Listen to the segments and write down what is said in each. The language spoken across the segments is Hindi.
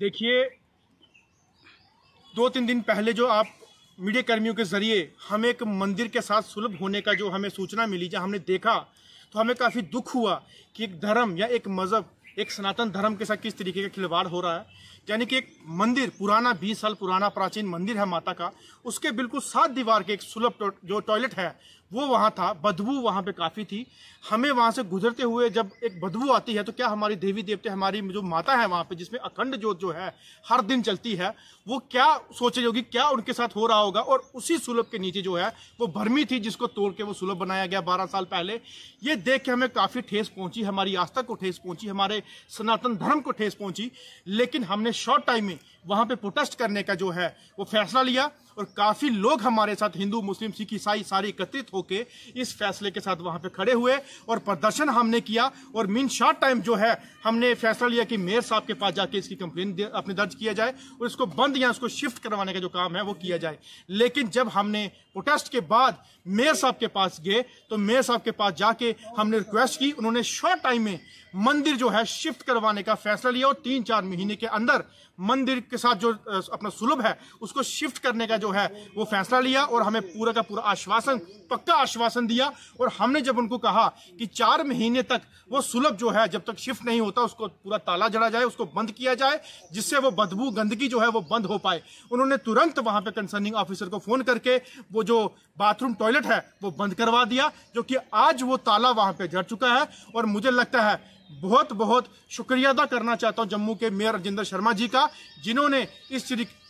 देखिए दो तीन दिन पहले जो आप मीडिया कर्मियों के जरिए हमें एक मंदिर के साथ सुलभ होने का जो हमें सूचना मिली जहाँ हमने देखा तो हमें काफ़ी दुख हुआ कि एक धर्म या एक मज़हब एक सनातन धर्म के साथ किस तरीके का खिलवाड़ हो रहा है यानी कि एक मंदिर पुराना बीस साल पुराना प्राचीन मंदिर है माता का उसके बिल्कुल सात दीवार के एक सुलभ जो टॉयलेट है वो वहाँ था बदबू वहाँ पे काफ़ी थी हमें वहाँ से गुजरते हुए जब एक बदबू आती है तो क्या हमारी देवी देवते हमारी जो माता है वहाँ पे जिसमें अखंड जोत जो है हर दिन चलती है वो क्या सोचे होगी क्या उनके साथ हो रहा होगा और उसी सुलभ के नीचे जो है वो भरमी थी जिसको तोड़ के वो सुलभ बनाया गया बारह साल पहले ये देख के हमें काफ़ी ठेस पहुँची हमारी आस्था को ठेस पहुँची हमारे सनातन धर्म को ठेस पहुंची लेकिन हमने शॉर्ट टाइम में वहां पे प्रोटेस्ट करने का जो है वो फैसला लिया और काफी लोग हमारे साथ हिंदू मुस्लिम सिख ईसाई सारे एकत्रित होकर इस फैसले के साथ वहां पे खड़े हुए और प्रदर्शन हमने किया और मीन शॉर्ट टाइम जो है हमने फैसला लिया कि मेयर साहब के पास जाके इसकी कंप्लेन अपने दर्ज किया जाए और इसको बंद या उसको शिफ्ट करवाने का जो काम है वो किया जाए लेकिन जब हमने प्रोटेस्ट के बाद मेयर साहब के पास गए तो मेयर साहब के पास जाके हमने रिक्वेस्ट की उन्होंने शॉर्ट टाइम में मंदिर जो है शिफ्ट करवाने का फैसला लिया और तीन चार महीने के अंदर मंदिर के साथ जो अपना सुलभ है उसको शिफ्ट करने का जो है वो फैसला लिया और हमें पूरा का पूरा आश्वासन पक्का आश्वासन दिया और हमने जब उनको कहा कि चार महीने तक वो सुलभ जो है जब तक शिफ्ट नहीं होता उसको पूरा ताला जड़ा जाए उसको बंद किया जाए जिससे वो बदबू गंदगी जो है वो बंद हो पाए उन्होंने तुरंत वहां पर कंसर्निंग ऑफिसर को फोन करके वो जो बाथरूम टॉयलेट है वो बंद करवा दिया जो कि आज वो ताला वहां पर जड़ चुका है और मुझे लगता है बहुत बहुत शुक्रिया अदा करना चाहता हूं जम्मू के मेयर राजेंद्र शर्मा जी का जिन्होंने इस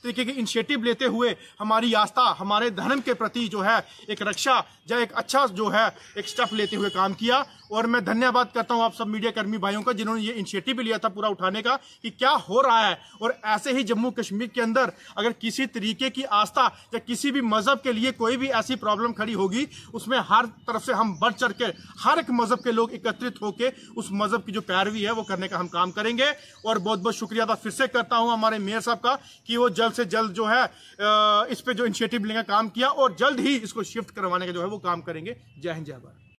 तरीके के इनिशिएटिव लेते हुए हमारी आस्था हमारे धर्म के प्रति जो है एक रक्षा या एक अच्छा जो है एक स्टेप लेते हुए काम किया और मैं धन्यवाद करता हूँ आप सब मीडिया कर्मी भाइयों का जिन्होंने ये इनिशिएटिव लिया था पूरा उठाने का कि क्या हो रहा है और ऐसे ही जम्मू कश्मीर के अंदर अगर किसी तरीके की आस्था या किसी भी मजहब के लिए कोई भी ऐसी प्रॉब्लम खड़ी होगी उसमें हर तरफ से हम बढ़ चढ़ के हर एक मजहब के लोग एकत्रित होकर उस मजहब की जो पैरवी है वो करने का हम काम करेंगे और बहुत बहुत शुक्रिया फिर से करता हूँ हमारे मेयर साहब का कि वो जल्द से जल्द जो है इस पर जो इनिशिएटिव लेंगे काम किया और जल्द ही इसको शिफ्ट करवाने का जो है वो काम करेंगे जय हिंद जय भारत